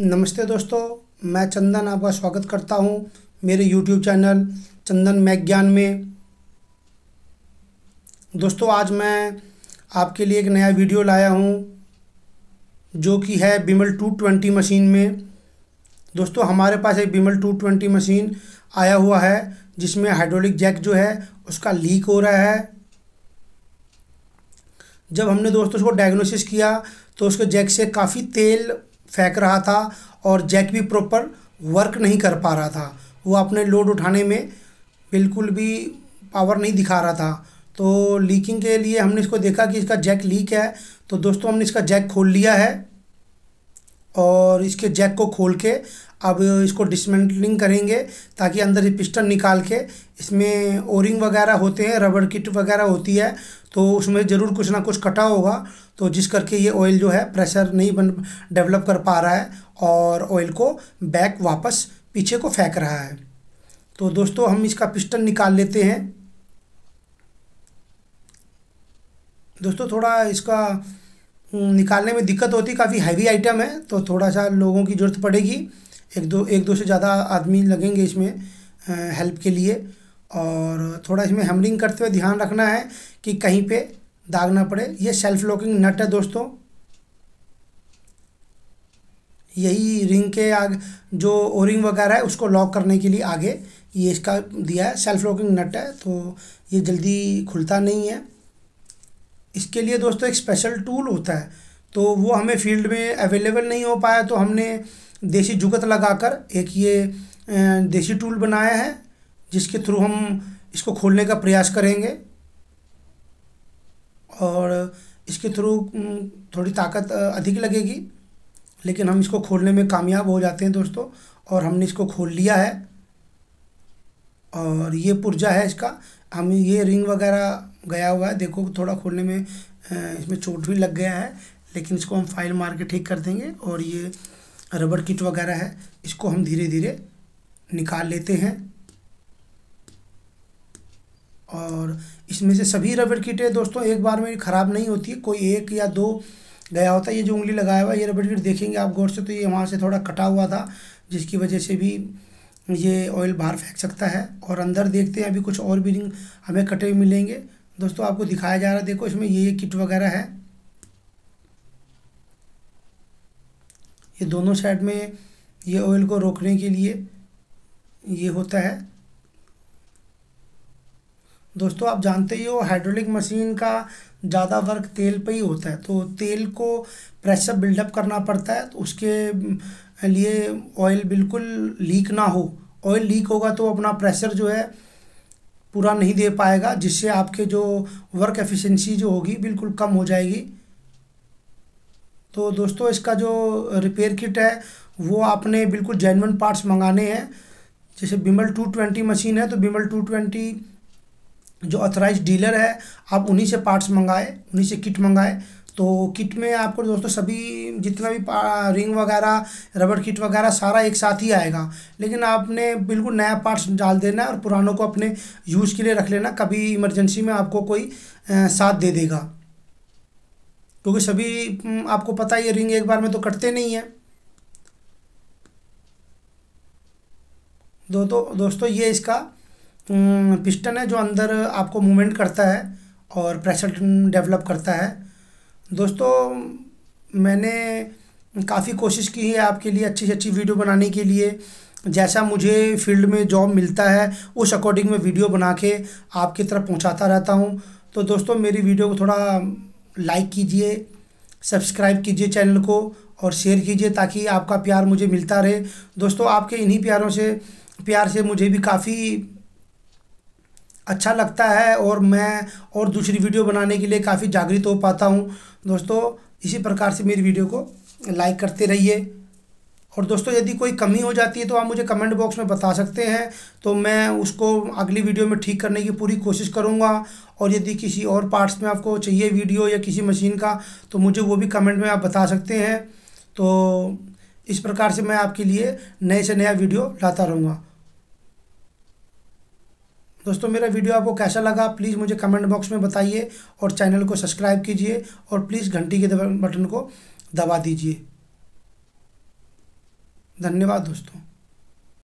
नमस्ते दोस्तों मैं चंदन आपका स्वागत करता हूँ मेरे यूट्यूब चैनल चंदन मैग ज्ञान में दोस्तों आज मैं आपके लिए एक नया वीडियो लाया हूँ जो कि है बिमल टू ट्वेंटी मशीन में दोस्तों हमारे पास एक बिमल टू ट्वेंटी मशीन आया हुआ है जिसमें हाइड्रोलिक जैक जो है उसका लीक हो रहा है जब हमने दोस्तों उसको डायग्नोसिस किया तो उसके जैक से काफ़ी तेल फेंक रहा था और जैक भी प्रॉपर वर्क नहीं कर पा रहा था वो अपने लोड उठाने में बिल्कुल भी पावर नहीं दिखा रहा था तो लीकिंग के लिए हमने इसको देखा कि इसका जैक लीक है तो दोस्तों हमने इसका जैक खोल लिया है और इसके जैक को खोल के अब इसको डिसमेंटलिंग करेंगे ताकि अंदर ये पिस्टन निकाल के इसमें ओरिंग वगैरह होते हैं रबड़ किट वगैरह होती है तो उसमें ज़रूर कुछ ना कुछ कटा होगा तो जिस करके ये ऑयल जो है प्रेशर नहीं बन डेवलप कर पा रहा है और ऑयल को बैक वापस पीछे को फेंक रहा है तो दोस्तों हम इसका पिस्टन निकाल लेते हैं दोस्तों थोड़ा इसका हम्म, निकालने में दिक्कत होती काफ़ी हैवी आइटम है तो थोड़ा सा लोगों की ज़रूरत पड़ेगी एक दो एक दो से ज़्यादा आदमी लगेंगे इसमें हेल्प के लिए और थोड़ा इसमें हैमरिंग करते हुए ध्यान रखना है कि कहीं पे दाग ना पड़े ये सेल्फ लॉकिंग नट है दोस्तों यही रिंग के आग जो ओरिंग वगैरह है उसको लॉक करने के लिए आगे ये इसका दिया है सेल्फ लॉकिंग नट है तो ये जल्दी खुलता नहीं है इसके लिए दोस्तों एक स्पेशल टूल होता है तो वो हमें फील्ड में अवेलेबल नहीं हो पाया तो हमने देसी जुगत लगाकर एक ये देसी टूल बनाया है जिसके थ्रू हम इसको खोलने का प्रयास करेंगे और इसके थ्रू थोड़ी ताकत अधिक लगेगी लेकिन हम इसको खोलने में कामयाब हो जाते हैं दोस्तों और हमने इसको खोल लिया है और ये पुर्जा है इसका हम ये रिंग वगैरह गया हुआ है देखो थोड़ा खोलने में इसमें चोट भी लग गया है लेकिन इसको हम फाइल मार के ठीक कर देंगे और ये रबर किट वगैरह है इसको हम धीरे धीरे निकाल लेते हैं और इसमें से सभी रबर किटें दोस्तों एक बार में ख़राब नहीं होती है कोई एक या दो गया होता है ये जो उंगली लगाया हुआ है ये रबर किट देखेंगे आप गौर से तो ये वहाँ से थोड़ा कटा हुआ था जिसकी वजह से भी ये ऑयल बाहर फेंक सकता है और अंदर देखते हैं अभी कुछ और भी हमें कटे हुए मिलेंगे दोस्तों आपको दिखाया जा रहा है देखो इसमें ये ये किट वगैरह है ये दोनों साइड में ये ऑयल को रोकने के लिए ये होता है दोस्तों आप जानते ही हो हाइड्रोलिक मशीन का ज़्यादा वर्क तेल पे ही होता है तो तेल को प्रेशर बिल्डअप करना पड़ता है तो उसके लिए ऑयल बिल्कुल लीक ना हो ऑयल लीक होगा तो अपना प्रेशर जो है पूरा नहीं दे पाएगा जिससे आपके जो वर्क एफिशिएंसी जो होगी बिल्कुल कम हो जाएगी तो दोस्तों इसका जो रिपेयर किट है वो आपने बिल्कुल जेनवन पार्ट्स मंगाने हैं जैसे बिमल टू ट्वेंटी मशीन है तो बिमल टू ट्वेंटी जो ऑथराइज डीलर है आप उन्हीं से पार्ट्स मंगाए उन्हीं से किट मंगाए तो किट में आपको दोस्तों सभी जितना भी रिंग वगैरह रबड़ किट वगैरह सारा एक साथ ही आएगा लेकिन आपने बिल्कुल नया पार्ट्स डाल देना और पुरानों को अपने यूज़ के लिए रख लेना कभी इमरजेंसी में आपको कोई साथ दे देगा क्योंकि सभी आपको पता ही ये रिंग एक बार में तो कटते नहीं हैं दो तो दोस्तों ये इसका पिस्टन है जो अंदर आपको मूवमेंट करता है और प्रेशर डेवलप करता है दोस्तों मैंने काफ़ी कोशिश की है आपके लिए अच्छी से अच्छी वीडियो बनाने के लिए जैसा मुझे फील्ड में जॉब मिलता है उस अकॉर्डिंग मैं वीडियो बना के आपकी तरफ पहुंचाता रहता हूं तो दोस्तों मेरी वीडियो को थोड़ा लाइक कीजिए सब्सक्राइब कीजिए चैनल को और शेयर कीजिए ताकि आपका प्यार मुझे मिलता रहे दोस्तों आपके इन्हीं प्यारों से प्यार से मुझे भी काफ़ी अच्छा लगता है और मैं और दूसरी वीडियो बनाने के लिए काफ़ी जागृत हो पाता हूँ दोस्तों इसी प्रकार से मेरी वीडियो को लाइक करते रहिए और दोस्तों यदि कोई कमी हो जाती है तो आप मुझे कमेंट बॉक्स में बता सकते हैं तो मैं उसको अगली वीडियो में ठीक करने की पूरी कोशिश करूँगा और यदि किसी और पार्ट्स में आपको चाहिए वीडियो या किसी मशीन का तो मुझे वो भी कमेंट में आप बता सकते हैं तो इस प्रकार से मैं आपके लिए नए से नया वीडियो लाता रहूँगा दोस्तों मेरा वीडियो आपको कैसा लगा प्लीज़ मुझे कमेंट बॉक्स में बताइए और चैनल को सब्सक्राइब कीजिए और प्लीज़ घंटी के बटन को दबा दीजिए धन्यवाद दोस्तों